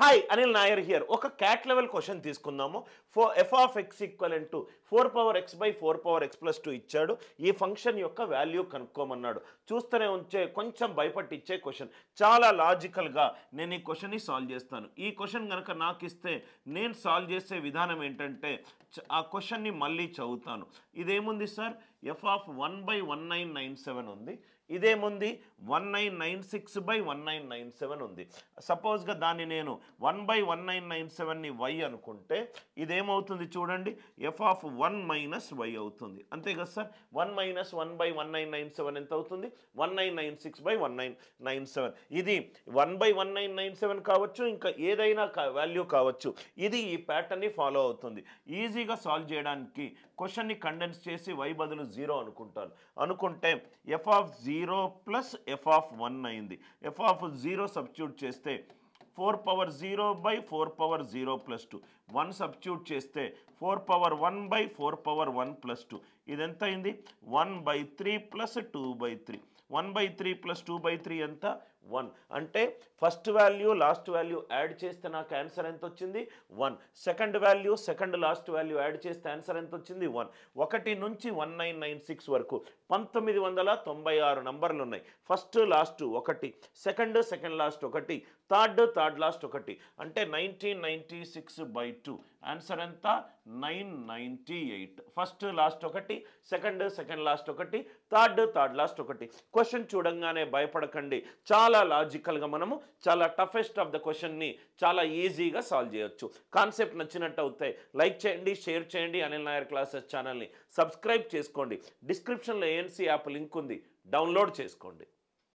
hi Anil Nair here ఒక CAT level question తీసుకుందాము for F of X equal and to four power X by four power X plus two ఇచ్చాడు ఈ function యొక్క value కనుక్కోమన్నాడు చూస్తూనే ఉంచే కొంచెం భయపట్టిచ్చే క్వశ్చన్ చాలా లాజికల్గా నేను ఈ క్వశ్చన్ని సాల్వ్ చేస్తాను ఈ క్వశ్చన్ కనుక నాకు ఇస్తే నేను సాల్వ్ చేసే విధానం ఏంటంటే ఆ క్వశ్చన్ని మళ్ళీ చదువుతాను ఇదేముంది sir F of one by one nine nine seven ఉంది ఇదేముంది one nine nine six by one nine nine seven ఉంది సపోజ్గా దాన్ని నేను one by one nine nine సెవెన్ని వై అనుకుంటే ఇదేమవుతుంది చూడండి F of one minus Y అవుతుంది అంతే కదా sir one minus one by one nine nine seven ఎంత అవుతుంది one nine nine six by one nine nine seven ఇది one by one nine nine seven కావచ్చు ఇంకా ఏదైనా వాల్యూ కావచ్చు ఇది ఈ ప్యాటర్న్ని ఫాలో అవుతుంది ఈజీగా సాల్వ్ చేయడానికి క్వశ్చన్ని కండెన్స్ చేసి వై బదులు జీరో అనుకుంటాను అనుకుంటే F of zero plus F F of one అయింది ఎఫ్ ఆఫ్ జీరో సబ్స్ట్యూట్ చేస్తే four power zero by four power zero plus two one substitute చేస్తే four power one by four power one plus two ఇది ఎంత అయింది one by three plus two by three one by three plus two by three ఎంత one అంటే first value last value add చేస్తే నాకు answer ఎంత వచ్చింది one second value second last value add చేస్తే ఆన్సర్ ఎంత వచ్చింది వన్ ఒకటి నుంచి వన్ నైన్ నైన్ సిక్స్ వరకు పంతొమ్మిది వందల తొంభై ఆరు నంబర్లు ఉన్నాయి ఫస్ట్ లాస్ట్ ఒకటి సెకండ్ సెకండ్ లాస్ట్ ఒకటి థర్డ్ థర్డ్ లాస్ట్ ఒకటి అంటే nineteen ninety six by two answer ఎంత nine ninety eight first last ఒకటి సెకండ్ సెకండ్ లాస్ట్ ఒకటి థర్డ్ థర్డ్ లాస్ట్ ఒకటి క్వశ్చన్ చూడంగానే భయపడకండి చాలా లాజికల్గా మనము చాలా టఫెస్ట్ ఆఫ్ ద క్వశ్చన్ని చాలా ఈజీగా సాల్వ్ చేయొచ్చు కాన్సెప్ట్ నచ్చినట్టు అవుతాయి లైక్ చేయండి షేర్ చేయండి అనిల్ నాయర్ క్లాసెస్ ఛానల్ని సబ్స్క్రైబ్ చేసుకోండి డిస్క్రిప్షన్లో ఏఎన్సీ యాప్ లింక్ ఉంది డౌన్లోడ్ చేసుకోండి